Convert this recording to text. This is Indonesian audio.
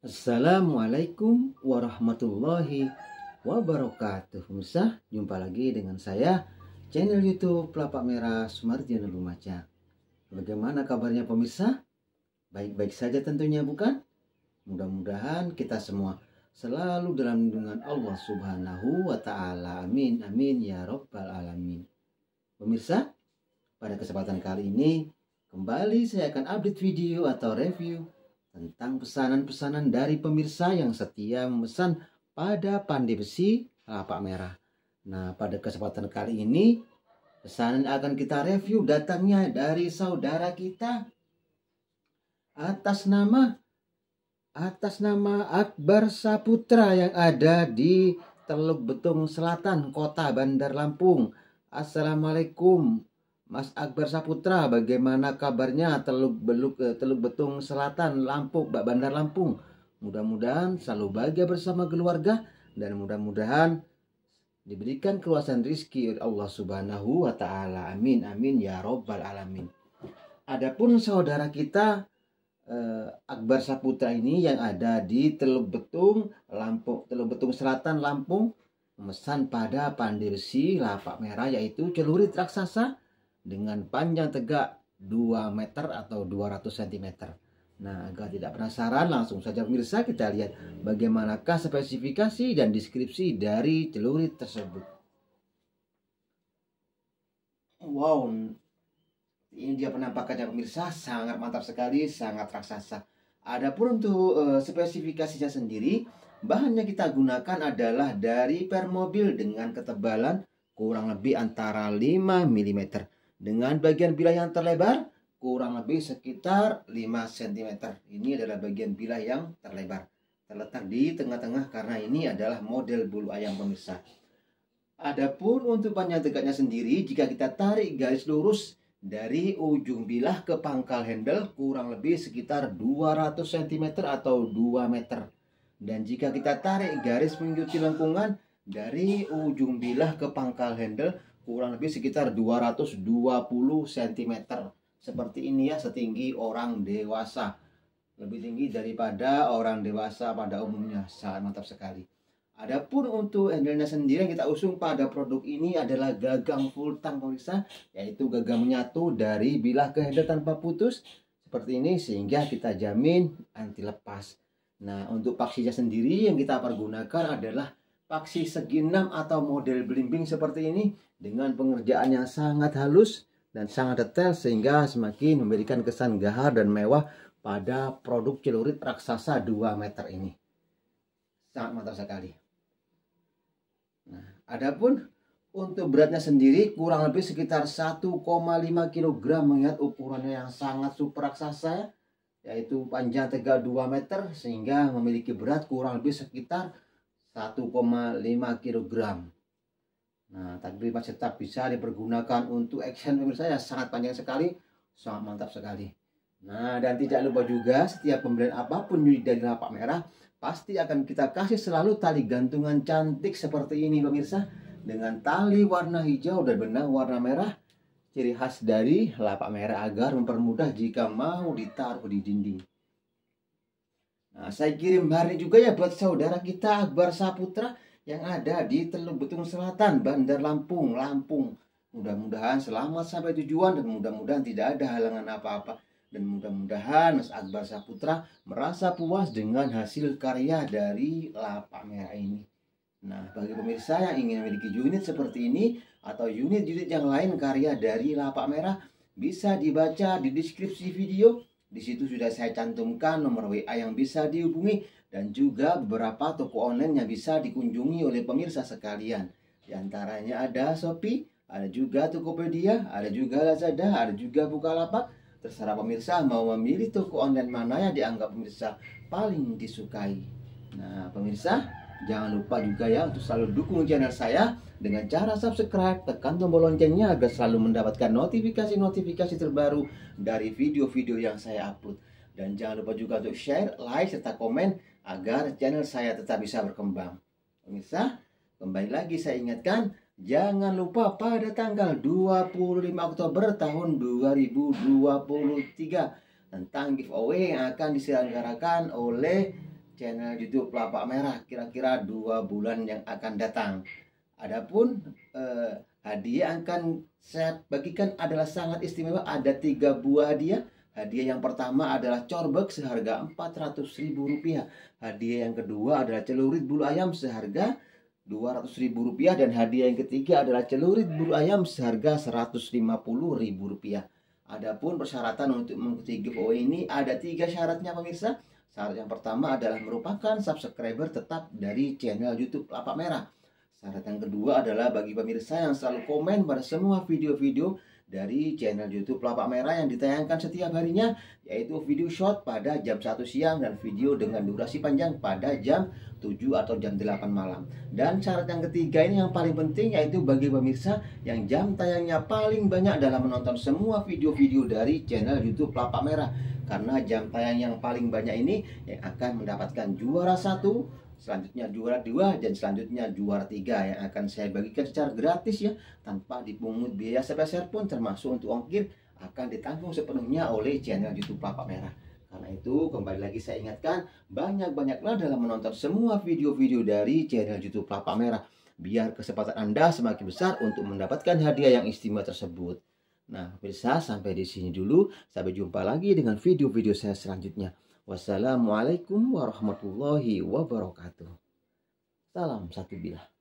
Assalamualaikum warahmatullahi wabarakatuh Pemirsa, jumpa lagi dengan saya Channel Youtube Pelapak Merah Sumarjana Lumajang Bagaimana kabarnya pemirsa? Baik-baik saja tentunya bukan? Mudah-mudahan kita semua selalu dalam lindungan Allah Subhanahu wa taala. Amin amin ya robbal alamin. Pemirsa, pada kesempatan kali ini kembali saya akan update video atau review tentang pesanan-pesanan dari pemirsa yang setia memesan pada pandai besi lapak merah. Nah, pada kesempatan kali ini, pesanan akan kita review datangnya dari saudara kita atas nama atas nama Akbar Saputra yang ada di Teluk Betung Selatan, Kota Bandar Lampung. Assalamualaikum Mas Akbar Saputra, bagaimana kabarnya Teluk Beluk eh, Teluk Betung Selatan Lampung, Bandar Lampung? Mudah-mudahan selalu bahagia bersama keluarga dan mudah-mudahan diberikan keluasan rizki oleh Allah Subhanahu wa taala. Amin amin ya robbal alamin. Adapun saudara kita eh, Akbar Saputra ini yang ada di Teluk Betung, Lampung, Teluk Betung Selatan Lampung memesan pada pandirsi lapak merah yaitu celurit raksasa dengan panjang tegak 2 meter atau 200 cm. Nah, agar tidak penasaran, langsung saja pemirsa kita lihat bagaimanakah spesifikasi dan deskripsi dari celurit tersebut. Wow, ini dia penampakannya pemirsa, sangat mantap sekali, sangat raksasa. Adapun untuk e, spesifikasinya sendiri, bahannya kita gunakan adalah dari permobil dengan ketebalan kurang lebih antara 5 mm dengan bagian bilah yang terlebar kurang lebih sekitar 5 cm. Ini adalah bagian bilah yang terlebar. Terletak di tengah-tengah karena ini adalah model bulu ayam pemirsa. Adapun untuk panjang tegaknya sendiri, jika kita tarik garis lurus dari ujung bilah ke pangkal handle kurang lebih sekitar 200 cm atau 2 meter. Dan jika kita tarik garis mengikuti lengkungan dari ujung bilah ke pangkal handle kurang lebih sekitar 220 cm seperti ini ya setinggi orang dewasa lebih tinggi daripada orang dewasa pada umumnya sangat mantap sekali Adapun untuk handle sendiri yang kita usung pada produk ini adalah gagang full tang pemirsa, yaitu gagang menyatu dari bilah ke handle tanpa putus seperti ini sehingga kita jamin anti lepas. Nah, untuk paksinya sendiri yang kita pergunakan adalah paksi segi enam atau model belimbing seperti ini dengan pengerjaan yang sangat halus dan sangat detail sehingga semakin memberikan kesan gahar dan mewah pada produk celurit raksasa 2 meter ini. Sangat mantap sekali. Nah, adapun untuk beratnya sendiri kurang lebih sekitar 1,5 kg mengingat ukurannya yang sangat super raksasa yaitu panjang tegak 2 meter sehingga memiliki berat kurang lebih sekitar 1,5 kg. Nah, tadi masih tetap bisa dipergunakan untuk action pemirsa ya sangat panjang sekali, sangat mantap sekali. Nah, dan tidak lupa juga setiap pembelian apapun unit dari lapak merah pasti akan kita kasih selalu tali gantungan cantik seperti ini pemirsa dengan tali warna hijau dan benang warna merah ciri khas dari lapak merah agar mempermudah jika mau ditaruh di dinding. Nah, saya kirim hari juga ya buat saudara kita Akbar Saputra yang ada di Teluk Betung Selatan, Bandar Lampung, Lampung. Mudah-mudahan selamat sampai tujuan dan mudah-mudahan tidak ada halangan apa-apa. Dan mudah-mudahan Mas Akbar Saputra merasa puas dengan hasil karya dari lapak merah ini. Nah, bagi pemirsa yang ingin memiliki unit seperti ini atau unit-unit yang lain karya dari lapak merah, bisa dibaca di deskripsi video di situ sudah saya cantumkan nomor WA yang bisa dihubungi dan juga beberapa toko online yang bisa dikunjungi oleh pemirsa sekalian. Di antaranya ada Shopee, ada juga Tokopedia, ada juga Lazada, ada juga Bukalapak. Terserah pemirsa mau memilih toko online mana yang dianggap pemirsa paling disukai. Nah, pemirsa, Jangan lupa juga ya untuk selalu dukung channel saya dengan cara subscribe, tekan tombol loncengnya agar selalu mendapatkan notifikasi-notifikasi terbaru dari video-video yang saya upload. Dan jangan lupa juga untuk share, like, serta komen agar channel saya tetap bisa berkembang. Pemirsa, kembali lagi saya ingatkan, jangan lupa pada tanggal 25 Oktober tahun 2023 tentang giveaway yang akan diselenggarakan oleh channel YouTube Lapak Merah kira-kira dua bulan yang akan datang. Adapun eh, hadiah akan saya bagikan adalah sangat istimewa. Ada tiga buah hadiah. Hadiah yang pertama adalah corbek seharga Rp400.000. Hadiah yang kedua adalah celurit bulu ayam seharga Rp200.000 dan hadiah yang ketiga adalah celurit bulu ayam seharga Rp150.000. Adapun persyaratan untuk mengikuti giveaway ini ada tiga syaratnya pemirsa. Syarat yang pertama adalah merupakan subscriber tetap dari channel YouTube Lapak Merah. Syarat yang kedua adalah bagi pemirsa yang selalu komen pada semua video-video dari channel YouTube Lapak Merah yang ditayangkan setiap harinya, yaitu video short pada jam 1 siang dan video dengan durasi panjang pada jam 7 atau jam 8 malam. Dan syarat yang ketiga ini yang paling penting yaitu bagi pemirsa yang jam tayangnya paling banyak dalam menonton semua video-video dari channel YouTube Lapak Merah karena jam tayang yang paling banyak ini yang akan mendapatkan juara satu selanjutnya juara dua dan selanjutnya juara tiga yang akan saya bagikan secara gratis ya tanpa dipungut biaya sebesar pun termasuk untuk ongkir akan ditanggung sepenuhnya oleh channel YouTube Papa Merah. Karena itu kembali lagi saya ingatkan banyak-banyaklah dalam menonton semua video-video dari channel YouTube Papa Merah biar kesempatan Anda semakin besar untuk mendapatkan hadiah yang istimewa tersebut. Nah, pemirsa sampai di sini dulu. Sampai jumpa lagi dengan video-video saya selanjutnya. Wassalamualaikum warahmatullahi wabarakatuh. Salam satu bilah.